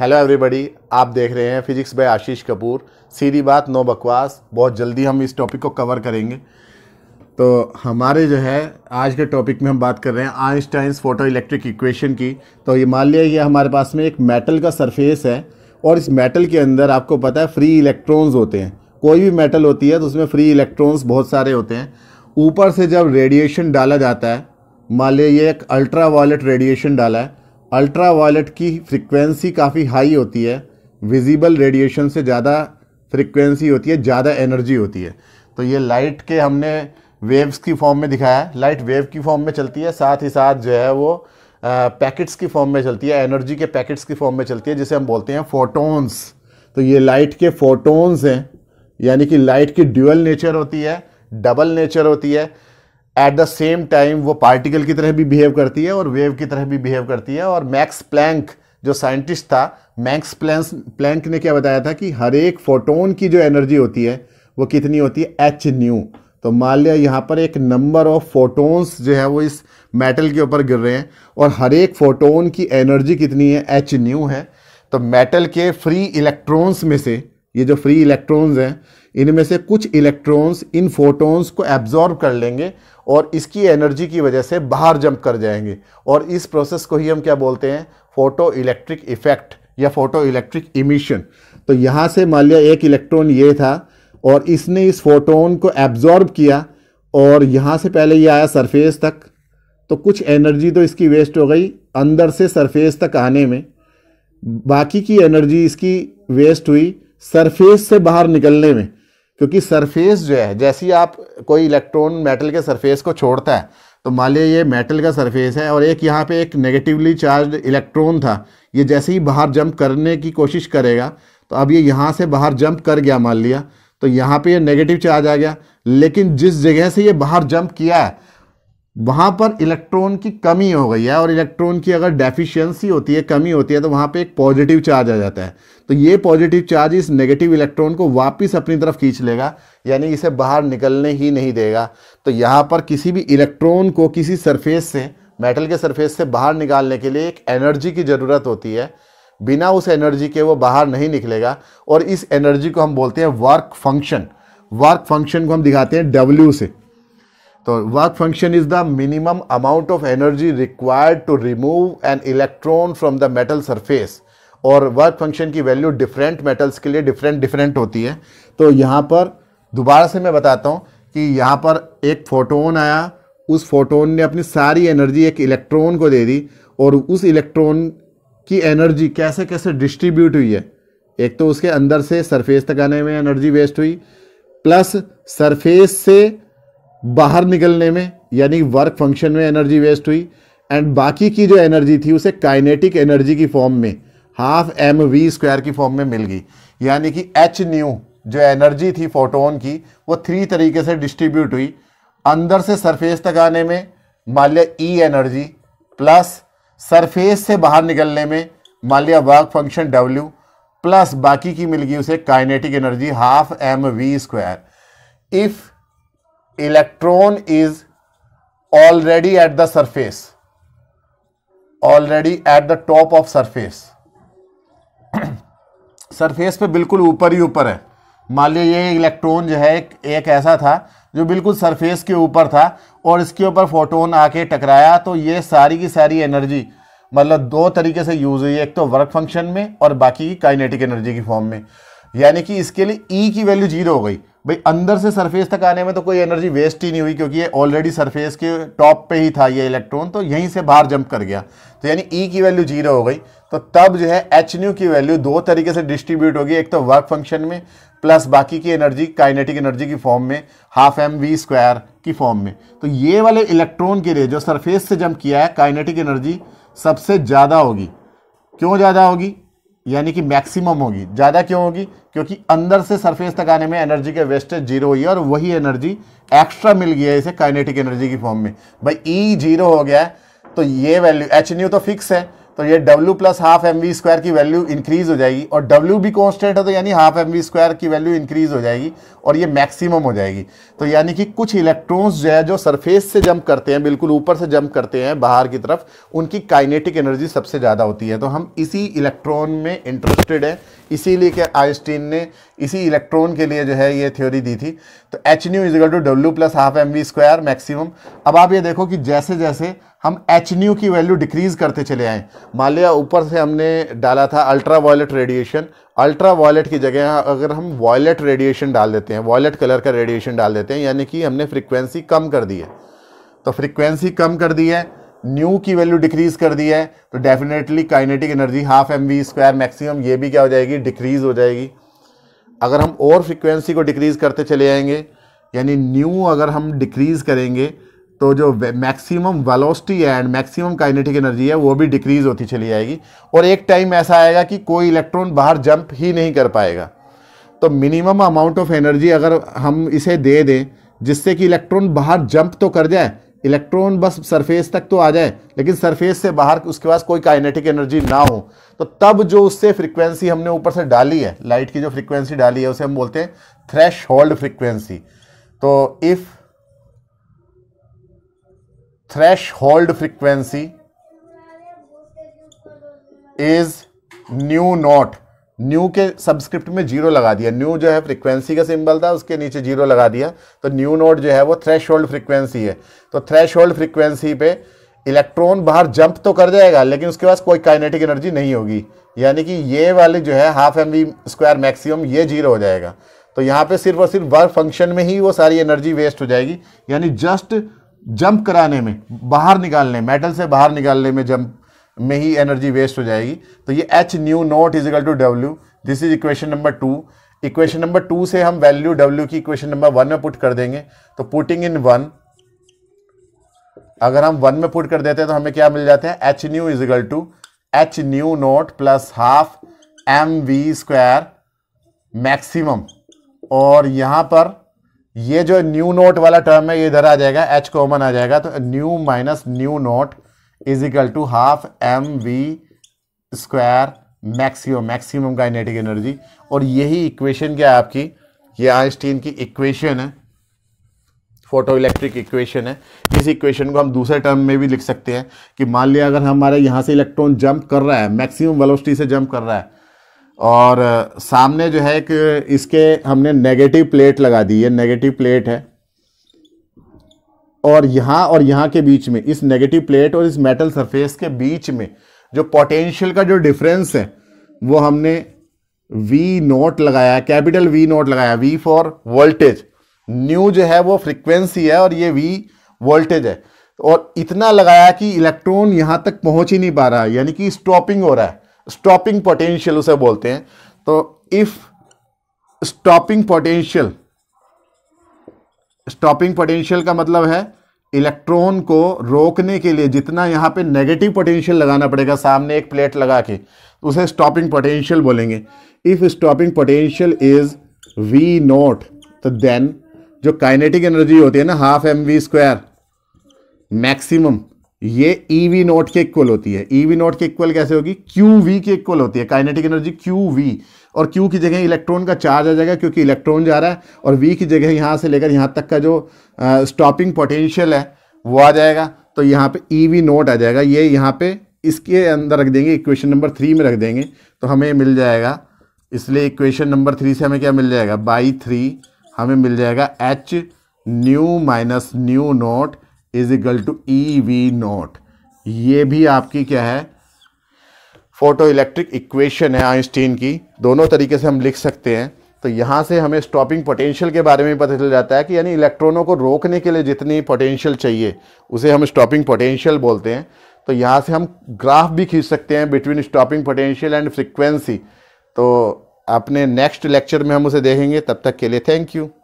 hello everybody आप देख रहे हैं फिजिक्स बाय आशीष कपूर सीधी बात नो बकवास बहुत जल्दी हम इस टॉपिक को कवर करेंगे तो हमारे जो है आज के टॉपिक में हम बात कर रहे हैं आइंस्टाइंस फोटो इलेक्ट्रिक इक्वेशन की तो ये मान लिया ये हमारे पास में एक मेटल का सरफेस है और इस मेटल के अंदर आपको पता है फ्री इलेक्ट्रॉन्स होते हैं कोई भी मेटल होती है तो उसमें फ्री इलेक्ट्रॉन्स बहुत सारे होते हैं ऊपर से जब रेडिएशन डाला जाता है मान लिया ये एक अल्ट्रा वायलेट रेडिएशन डाला है अल्ट्रावायलेट की फ्रिक्वेंसी काफ़ी हाई होती है विजिबल रेडिएशन से ज़्यादा फ्रिक्वेंसी होती है ज़्यादा एनर्जी होती है तो ये लाइट के हमने वेव्स की फॉर्म में दिखाया है लाइट वेव की फॉर्म में चलती है साथ ही साथ जो है वो पैकेट्स की फॉर्म में चलती है एनर्जी के पैकेट्स की फॉर्म में चलती है जिसे हम बोलते हैं फोटोन्स तो ये लाइट के फोटोन्स हैं यानी कि लाइट की ड्यूअल नेचर होती है डबल नेचर होती है एट द सेम टाइम वो पार्टिकल की तरह भी बिहेव करती है और वेव की तरह भी बिहेव करती है और मैक्स प्लैंक जो साइंटिस्ट था मैक्स प्लैंस प्लैंक ने क्या बताया था कि हर एक फोटोन की जो एनर्जी होती है वो कितनी होती है एच न्यू तो मान लिया यहाँ पर एक नंबर ऑफ फोटोन्स जो है वो इस मेटल के ऊपर गिर रहे हैं और हर एक फोटोन की एनर्जी कितनी है एच न्यू है तो मेटल के फ्री इलेक्ट्रॉन्स में से ये जो फ्री इलेक्ट्रॉन्स हैं इनमें से कुछ इलेक्ट्रॉन्स इन फोटोन्स को एब्जॉर्ब कर लेंगे और इसकी एनर्जी की वजह से बाहर जंप कर जाएंगे और इस प्रोसेस को ही हम क्या बोलते हैं फोटो इलेक्ट्रिक इफेक्ट या फोटो इलेक्ट्रिक इमिशन तो यहाँ से मान लिया एक इलेक्ट्रॉन ये था और इसने इस फोटोन को एब्जॉर्ब किया और यहाँ से पहले ये आया सरफेस तक तो कुछ एनर्जी तो इसकी वेस्ट हो गई अंदर से सरफेस तक आने में बाकी की एनर्जी इसकी वेस्ट हुई सरफेस से बाहर निकलने में क्योंकि सरफेस जो है जैसे ही आप कोई इलेक्ट्रॉन मेटल के सरफेस को छोड़ता है तो मान लिया ये मेटल का सरफेस है और एक यहाँ पे एक नेगेटिवली चार्ज इलेक्ट्रॉन था ये जैसे ही बाहर जंप करने की कोशिश करेगा तो अब ये यहाँ से बाहर जंप कर गया मान लिया तो यहाँ पे ये नेगेटिव चार्ज आ गया लेकिन जिस जगह से ये बाहर जंप किया है वहाँ पर इलेक्ट्रॉन की कमी हो गई है और इलेक्ट्रॉन की अगर डेफिशिएंसी होती है कमी होती है तो वहाँ पे एक पॉजिटिव चार्ज आ जाता है तो ये पॉजिटिव चार्ज इस नेगेटिव इलेक्ट्रॉन को वापस अपनी तरफ खींच लेगा यानी इसे बाहर निकलने ही नहीं देगा तो यहाँ पर किसी भी इलेक्ट्रॉन को किसी सरफेस से मेटल के सरफेस से बाहर निकालने के लिए एक एनर्जी की ज़रूरत होती है बिना उस एनर्जी के वो बाहर नहीं निकलेगा और इस एनर्जी को हम बोलते हैं वर्क फंक्शन वर्क फंक्शन को हम दिखाते हैं डब्ल्यू से तो work function is the minimum amount of energy required to remove an electron from the metal surface और वर्क फंक्शन की वैल्यू डिफरेंट मेटल्स के लिए डिफरेंट डिफरेंट होती है तो यहाँ पर दोबारा से मैं बताता हूँ कि यहाँ पर एक फोटोन आया उस फोटोन ने अपनी सारी एनर्जी एक इलेक्ट्रॉन को दे दी और उस इलेक्ट्रॉन की एनर्जी कैसे कैसे डिस्ट्रीब्यूट हुई है एक तो उसके अंदर से सरफेस तक आने में एनर्जी वेस्ट हुई प्लस सरफेस से बाहर निकलने में यानी वर्क फंक्शन में एनर्जी वेस्ट हुई एंड बाकी की जो एनर्जी थी उसे काइनेटिक एनर्जी की फॉर्म में हाफ एम वी स्क्वायर की फॉर्म में मिल गई यानी कि एच न्यू जो एनर्जी थी फोटोन की वो थ्री तरीके से डिस्ट्रीब्यूट हुई अंदर से सरफेस तक आने में मान लिया ई एनर्जी प्लस सरफेस से बाहर निकलने में मान लिया वर्क फंक्शन डब्ल्यू प्लस बाकी की मिल गई उसे kinetic energy half M V square if electron is already at the surface already at the top of surface surface पे बिल्कुल ऊपर ही ऊपर है मान लिया ये इलेक्ट्रॉन जो है एक, एक ऐसा था जो बिल्कुल सरफेस के ऊपर था और इसके ऊपर फोटोन आके टकराया तो ये सारी की सारी एनर्जी मतलब दो तरीके से यूज़ हुई है एक तो वर्क फंक्शन में और बाकी की काइनेटिक एनर्जी की फॉर्म में यानी कि इसके लिए ई e की वैल्यू जीरो हो गई भाई अंदर से सरफेस तक आने में तो कोई एनर्जी वेस्ट ही नहीं हुई क्योंकि ये ऑलरेडी सरफेस के टॉप पे ही था ये इलेक्ट्रॉन तो यहीं से बाहर जंप कर गया तो यानी ई e की वैल्यू जीरो हो गई तो तब जो है एच न्यू की वैल्यू दो तरीके से डिस्ट्रीब्यूट होगी एक तो वर्क फंक्शन में प्लस बाकी की एनर्जी काइनेटिक एनर्जी की फॉर्म में हाफ एम वी स्क्वायर की फॉर्म में तो ये वाले इलेक्ट्रॉन के लिए जो सरफेस से जंप किया है काइनेटिक एनर्जी सबसे ज़्यादा होगी क्यों ज़्यादा होगी यानी कि मैक्सिमम होगी ज़्यादा क्यों होगी क्योंकि अंदर से सरफेस तक आने में एनर्जी का वेस्टेज जीरो हुई है और वही एनर्जी एक्स्ट्रा मिल गया है इसे काइनेटिक एनर्जी की फॉर्म में भाई ई e जीरो हो गया है तो ये वैल्यू एच न्यू तो फिक्स है तो ये W plus half M V square की वैल्यू इंक्रीज हो जाएगी और W भी कॉन्स्टेंट है तो यानी हाफ एम वी स्क्वायर की वैल्यू इंक्रीज हो जाएगी और ये मैक्सिमम हो जाएगी तो यानी कि कुछ इलेक्ट्रॉन्स जो है जो सरफेस से जंप करते हैं बिल्कुल ऊपर से जंप करते हैं बाहर की तरफ उनकी काइनेटिक एनर्जी सबसे ज़्यादा होती है तो हम इसी इलेक्ट्रॉन में इंटरेस्टेड हैं इसीलिए क्या आइंस्टीन ने इसी इलेक्ट्रॉन के लिए जो है ये थ्योरी दी थी तो H nu is equal to W plus half M V square maximum अब आप ये देखो कि जैसे जैसे हम एच न्यू की वैल्यू डिक्रीज़ करते चले आए मान लिया ऊपर से हमने डाला था ultraviolet radiation ultraviolet की जगह अगर हम वॉयलेट रेडिएशन डाल देते हैं वॉयलेट कलर का रेडिएशन डाल देते हैं यानी कि हमने फ्रिक्वेंसी कम कर दी है तो फ्रिक्वेंसी कम कर दी है न्यू की वैल्यू डिक्रीज कर दी है तो definitely kinetic energy half M V square maximum ये भी क्या हो जाएगी डिक्रीज हो जाएगी अगर हम और फ्रिक्वेंसी को डिक्रीज करते चले जाएंगे यानी न्यू अगर हम डिक्रीज करेंगे तो जो maximum velocity and maximum kinetic energy है वो भी डिक्रीज होती चली जाएगी और एक टाइम ऐसा आएगा कि कोई इलेक्ट्रॉन बाहर जंप ही नहीं कर पाएगा तो मिनिमम अमाउंट ऑफ एनर्जी अगर हम इसे दे दें जिससे कि इलेक्ट्रॉन बाहर जंप तो कर जाए इलेक्ट्रॉन बस सरफेस तक तो आ जाए लेकिन सरफेस से बाहर उसके पास कोई काइनेटिक एनर्जी ना हो तो तब जो उससे फ्रीक्वेंसी हमने ऊपर से डाली है लाइट की जो फ्रीक्वेंसी डाली है उसे हम बोलते हैं थ्रेश होल्ड फ्रीक्वेंसी तो if threshold frequency is nu naught nu के सब्सक्रिप्ट में जीरो लगा दिया न्यू जो है फ्रीक्वेंसी का सिंबल था उसके नीचे जीरो लगा दिया तो न्यू नोड जो है वो थ्रेश होल्ड फ्रिक्वेंसी है तो थ्रेश होल्ड फ्रिक्वेंसी पे इलेक्ट्रॉन बाहर जंप तो कर जाएगा लेकिन उसके पास कोई काइनेटिक एनर्जी नहीं होगी यानी कि ये वाले जो है half M V square maximum ये जीरो हो जाएगा तो यहाँ पर सिर्फ और सिर्फ वर्क फंक्शन में ही वो सारी एनर्जी वेस्ट हो जाएगी यानी जस्ट जंप कराने में बाहर निकालने मेटल से बाहर निकालने में जंप में ही एनर्जी वेस्ट हो जाएगी तो ये H nu naught equal to W this is equation number two equation number two से हम वैल्यू डब्ल्यू की इक्वेशन नंबर वन में पुट कर देंगे तो पुटिंग इन वन अगर हम वन में पुट कर देते हैं तो हमें क्या मिल जाते हैं H nu equal to H nu naught plus half M V square maximum और यहां पर ये जो न्यू नोट वाला टर्म है ये इधर आ जाएगा एच कॉमन आ जाएगा तो nu minus nu naught is equal to half M V square maximum maximum kinetic energy और यही इक्वेशन क्या है आपकी ये आइंस्टीन की इक्वेशन है फोटो इलेक्ट्रिक इक्वेशन है इस इक्वेशन को हम दूसरे टर्म में भी लिख सकते हैं कि मान लिया अगर हमारे यहाँ से इलेक्ट्रॉन जंप कर रहा है मैक्सिमम वेलोसिटी से जंप कर रहा है और सामने जो है कि इसके हमने नेगेटिव प्लेट लगा दी है नेगेटिव प्लेट है और यहाँ और यहाँ के बीच में इस नेगेटिव प्लेट और इस मेटल सरफेस के बीच में जो पोटेंशियल का जो डिफरेंस है वो हमने वी नोट लगाया कैपिटल वी नोट लगाया वी फॉर वोल्टेज न्यू जो है वो फ्रिक्वेंसी है और ये वी वोल्टेज है और इतना लगाया कि इलेक्ट्रॉन यहाँ तक पहुँच ही नहीं पा रहा है यानी कि स्टॉपिंग हो रहा है स्टॉपिंग पोटेंशियल उसे बोलते हैं तो if stopping potential stopping potential का मतलब है इलेक्ट्रॉन को रोकने के लिए जितना यहाँ पे नेगेटिव पोटेंशियल लगाना पड़ेगा सामने एक प्लेट लगा के उसे स्टॉपिंग पोटेंशियल बोलेंगे if stopping potential is V naught तो देन जो काइनेटिक एनर्जी होती है ना half M V square maximum ये ईवी e नोट के इक्वल होती है ईवी e नोट के इक्वल कैसे होगी क्यू वी के इक्वल होती है काइनेटिक एनर्जी क्यू वी और क्यू की जगह इलेक्ट्रॉन का चार्ज आ जाएगा क्योंकि इलेक्ट्रॉन जा रहा है और वी की जगह यहाँ से लेकर यहाँ तक का जो स्टॉपिंग पोटेंशियल है वो आ जाएगा तो यहाँ पे ई e वी नोट आ जाएगा ये यहाँ पे इसके अंदर रख देंगे इक्वेशन नंबर थ्री में रख देंगे तो हमें मिल जाएगा इसलिए इक्वेशन नंबर थ्री से हमें क्या मिल जाएगा बाई थ्री हमें मिल जाएगा H nu minus nu naught is equal to E V naught ये भी आपकी क्या है फोटो इलेक्ट्रिक इक्वेशन है आइंस्टीन की दोनों तरीके से हम लिख सकते हैं तो यहाँ से हमें स्टॉपिंग पोटेंशियल के बारे में पता चल जाता है कि यानी इलेक्ट्रॉनों को रोकने के लिए जितनी पोटेंशियल चाहिए उसे हम स्टॉपिंग पोटेंशियल बोलते हैं तो यहाँ से हम ग्राफ भी खींच सकते हैं between stopping potential and frequency तो अपने नेक्स्ट लेक्चर में हम उसे देखेंगे तब तक के लिए थैंक यू